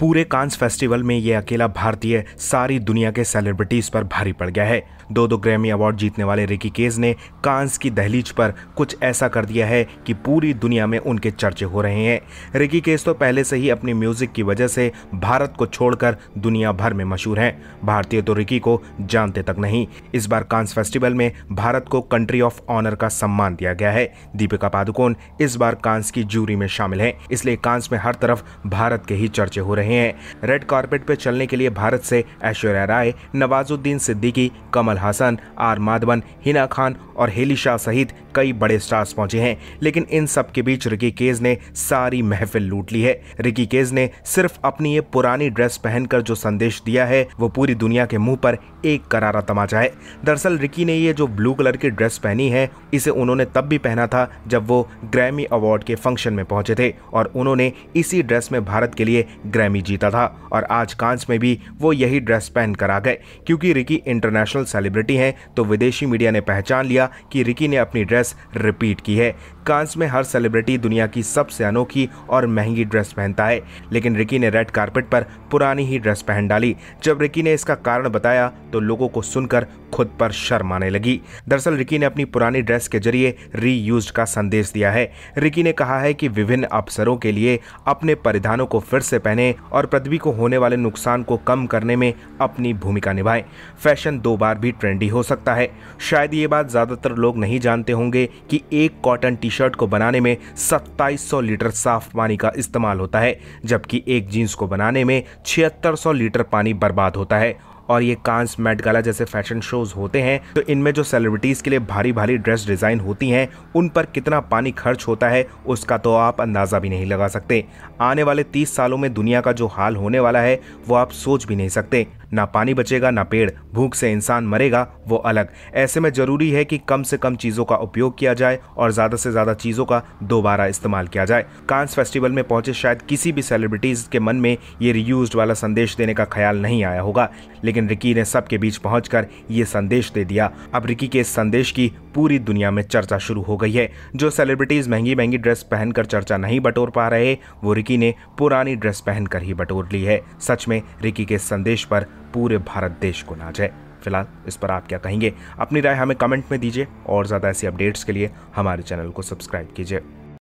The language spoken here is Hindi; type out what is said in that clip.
पूरे कांस फेस्टिवल में ये अकेला भारतीय सारी दुनिया के सेलिब्रिटीज पर भारी पड़ गया है दो दो ग्रैमी अवार्ड जीतने वाले रिकी केज ने कांस की दहलीज पर कुछ ऐसा कर दिया है कि पूरी दुनिया में उनके चर्चे हो रहे हैं रिकी केज तो पहले से ही अपनी म्यूजिक की वजह से भारत को छोड़कर दुनिया भर में मशहूर हैं भारतीय तो रिकी को जानते तक नहीं इस बार कांस फेस्टिवल में भारत को कंट्री ऑफ ऑनर का सम्मान दिया गया है दीपिका पादुकोण इस बार कांस की ज्यूरी में शामिल है इसलिए कांस में हर तरफ भारत के ही चर्चे हो रहे हैं रहे हैं रेड कारपेट पर चलने के लिए भारत से ऐश्वर्या राय नवाजुद्दीन सिद्दीकी कमल हासन आर माधवन हिना खान और हेली शाह सहित कई बड़े स्टार्स पहुंचे हैं लेकिन इन सब के बीच रिकी केज ने सारी महफिल लूट ली है रिकी केज ने सिर्फ अपनी ये पुरानी ड्रेस पहनकर जो संदेश दिया है वो पूरी दुनिया के मुंह पर एक करारा तमाचा है दरअसल रिकी ने ये जो ब्लू कलर की ड्रेस पहनी है इसे उन्होंने तब भी पहना था जब वो ग्रैमी अवार्ड के फंक्शन में पहुंचे थे और उन्होंने इसी ड्रेस में भारत के लिए ग्रैमी भी जीता था और आज कांस में भी वो यही ड्रेस पहन कर आ गए क्योंकि रिकी इंटरनेशनल सेलिब्रिटी हैं तो विदेशी मीडिया ने पहचान लिया कि रिकी ने अपनी ड्रेस रिपीट की है कांस में हर सेलिब्रिटी दुनिया की सबसे अनोखी और महंगी ड्रेस पहनता है लेकिन रिकी ने रेड कार्पेट पर पुरानी ही ड्रेस पहन डाली जब रिकी ने इसका कारण बताया तो लोगों को सुनकर खुद पर शर्म आने लगी दरअसल रिकी ने अपनी पुरानी ड्रेस के जरिए रीयूज्ड का संदेश दिया है रिकी ने कहा है कि विभिन्न अवसरों के लिए अपने परिधानों को फिर से पहने और पृथ्वी को होने वाले नुकसान को कम करने में अपनी भूमिका निभाएं फैशन दो बार भी ट्रेंडी हो सकता है शायद ये बात ज़्यादातर लोग नहीं जानते होंगे कि एक कॉटन टी शर्ट को बनाने में 2700 लीटर साफ पानी का इस्तेमाल होता है जबकि एक जीन्स को बनाने में छिहत्तर लीटर पानी बर्बाद होता है और ये कांस मेट गाला जैसे फैशन शोज होते हैं तो इनमें जो सेलिब्रिटीज़ के लिए भारी भारी ड्रेस डिज़ाइन होती हैं उन पर कितना पानी खर्च होता है उसका तो आप अंदाज़ा भी नहीं लगा सकते आने वाले तीस सालों में दुनिया का जो हाल होने वाला है वो आप सोच भी नहीं सकते ना पानी बचेगा ना पेड़ भूख से इंसान मरेगा वो अलग ऐसे में ज़रूरी है कि कम से कम चीज़ों का उपयोग किया जाए और ज़्यादा से ज़्यादा चीज़ों का दोबारा इस्तेमाल किया जाए कांस फेस्टिवल में पहुंचे शायद किसी भी सेलिब्रिटीज़ के मन में ये रियूज वाला संदेश देने का ख्याल नहीं आया होगा लेकिन रिकी ने सबके बीच पहुंचकर ये संदेश दे दिया अब रिकी के इस संदेश की पूरी दुनिया में चर्चा शुरू हो गई है जो सेलिब्रिटीज़ महंगी महंगी ड्रेस पहनकर चर्चा नहीं बटोर पा रहे वो रिकी ने पुरानी ड्रेस पहनकर ही बटोर ली है सच में रिकी के संदेश पर पूरे भारत देश को नाच है फिलहाल इस पर आप क्या कहेंगे अपनी राय हमें कमेंट में दीजिए और ज़्यादा ऐसी अपडेट्स के लिए हमारे चैनल को सब्सक्राइब कीजिए